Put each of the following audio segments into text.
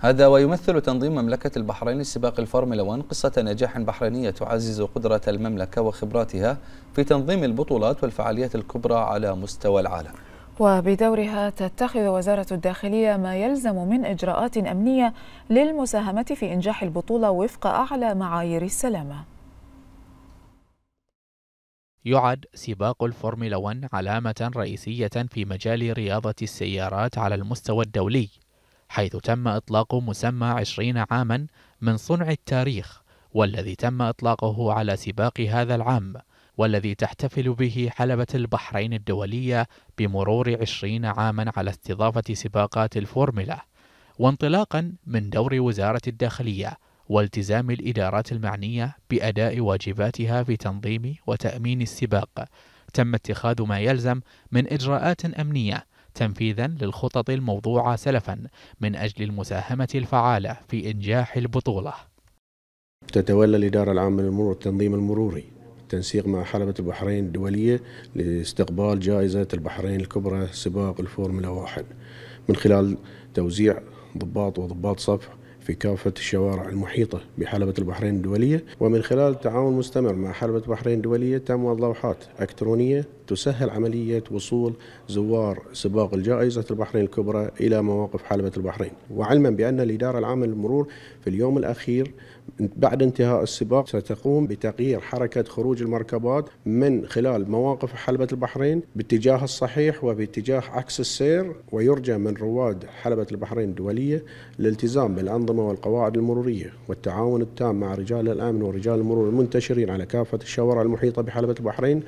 هذا ويمثل تنظيم مملكة البحرين لسباق الفورمولا 1 قصة نجاح بحرينية تعزز قدرة المملكة وخبراتها في تنظيم البطولات والفعاليات الكبرى على مستوى العالم وبدورها تتخذ وزارة الداخلية ما يلزم من إجراءات أمنية للمساهمة في إنجاح البطولة وفق أعلى معايير السلامة يعد سباق الفورمولا 1 علامة رئيسية في مجال رياضة السيارات على المستوى الدولي حيث تم إطلاق مسمى عشرين عاما من صنع التاريخ والذي تم إطلاقه على سباق هذا العام والذي تحتفل به حلبة البحرين الدولية بمرور عشرين عاما على استضافة سباقات الفورمولا وانطلاقا من دور وزارة الداخلية والتزام الإدارات المعنية بأداء واجباتها في تنظيم وتأمين السباق تم اتخاذ ما يلزم من إجراءات أمنية تنفيذا للخطط الموضوعة سلفا من أجل المساهمة الفعالة في إنجاح البطولة تتولى الإدارة العامة للمرور التنظيم المروري التنسيق مع حلبة البحرين الدولية لاستقبال جائزة البحرين الكبرى سباق الفورمولا واحد من خلال توزيع ضباط وضباط صف في كافة الشوارع المحيطة بحلبة البحرين الدولية ومن خلال التعاون المستمر مع حلبة البحرين الدولية تم وضع لوحات إلكترونية تسهل عملية وصول زوار سباق الجائزة البحرين الكبرى إلى مواقف حلبة البحرين وعلما بأن الإدارة العامة للمرور في اليوم الأخير بعد انتهاء السباق ستقوم بتغيير حركة خروج المركبات من خلال مواقف حلبة البحرين باتجاه الصحيح وباتجاه عكس السير ويرجى من رواد حلبة البحرين الدولية الالتزام بالأنظمة المنظمة والقواعد المرورية والتعاون التام مع رجال الأمن ورجال المرور المنتشرين على كافة الشوارع المحيطة بحلبة البحرين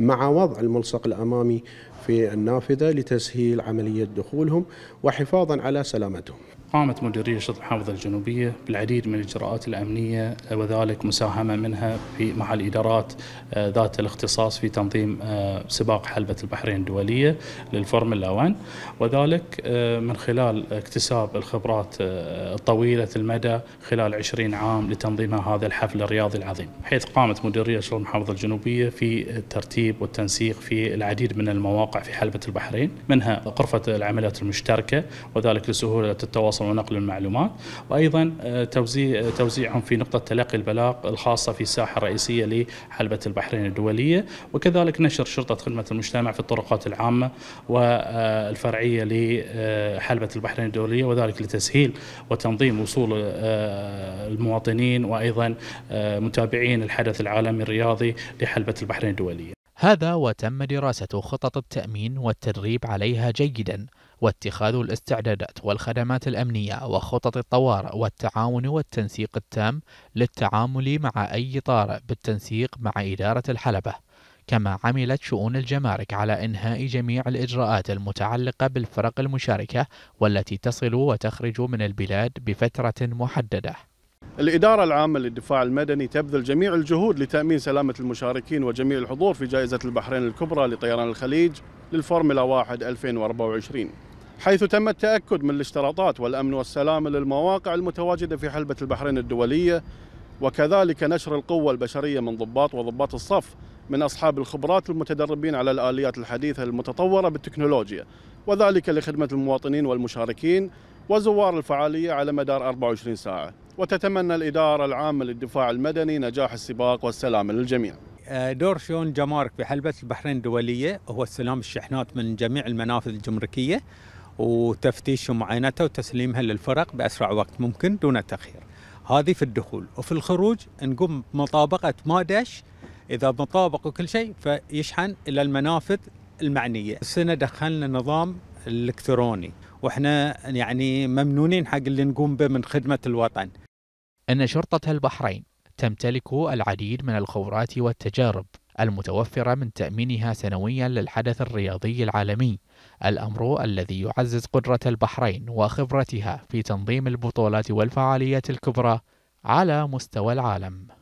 مع وضع الملصق الأمامي في النافذة لتسهيل عملية دخولهم وحفاظا على سلامتهم قامت مديرية شرطة المحافظة الجنوبية بالعديد من الإجراءات الأمنية وذلك مساهمة منها في مع الإدارات آه، ذات الاختصاص في تنظيم آه، سباق حلبة البحرين الدولية للفورمولا 1 وذلك آه، من خلال اكتساب الخبرات طويلة المدى خلال 20 عام لتنظيم هذا الحفل الرياضي العظيم حيث قامت مديرية شرطة المحافظة الجنوبية في الترتيب والتنسيق في العديد من المواقع مواقع في حلبة البحرين منها غرفة العمليات المشتركة وذلك لسهولة التواصل ونقل المعلومات وأيضا آه، توزيع آه، توزيعهم في نقطة تلقي البلاغ الخاصة في الساحة الرئيسية لحلبة البحرين الدولية وكذلك نشر شرطة خدمة المجتمع في الطرقات العامة والفرعية آه، لحلبة البحرين الدولية وذلك لتسهيل وتنظيم وصول المواطنين وأيضا متابعين الحدث العالمي الرياضي لحلبة البحرين الدولية هذا وتم دراسة خطط التأمين والتدريب عليها جيدا واتخاذ الاستعدادات والخدمات الأمنية وخطط الطوارئ والتعاون والتنسيق التام للتعامل مع أي طارئ بالتنسيق مع إدارة الحلبة كما عملت شؤون الجمارك على إنهاء جميع الإجراءات المتعلقة بالفرق المشاركة والتي تصل وتخرج من البلاد بفترة محددة الإدارة العامة للدفاع المدني تبذل جميع الجهود لتأمين سلامة المشاركين وجميع الحضور في جائزة البحرين الكبرى لطيران الخليج للفورمولا 1 2024 حيث تم التأكد من الاشتراطات والأمن والسلامة للمواقع المتواجدة في حلبة البحرين الدولية وكذلك نشر القوة البشرية من ضباط وضباط الصف من أصحاب الخبرات المتدربين على الآليات الحديثة المتطورة بالتكنولوجيا وذلك لخدمة المواطنين والمشاركين وزوار الفعالية على مدار 24 ساعة وتتمنى الإدارة العامة للدفاع المدني نجاح السباق والسلام للجميع آه، دور شون جمارك في حلبة البحرين الدولية هو استلام الشحنات من جميع المنافذ الجمركية وتفتيش ومعاينتها وتسليمها للفرق بأسرع وقت ممكن دون تأخير هذه في الدخول وفي الخروج نقوم بمطابقة ما داش إذا مطابق وكل شيء فيشحن إلى المنافذ المعنية السنة دخلنا نظام الإلكتروني واحنا يعني ممنونين حق اللي نقوم به من خدمة الوطن أن شرطة البحرين تمتلك العديد من الخبرات والتجارب المتوفرة من تأمينها سنويا للحدث الرياضي العالمي الأمر الذي يعزز قدرة البحرين وخبرتها في تنظيم البطولات والفعاليات الكبرى على مستوى العالم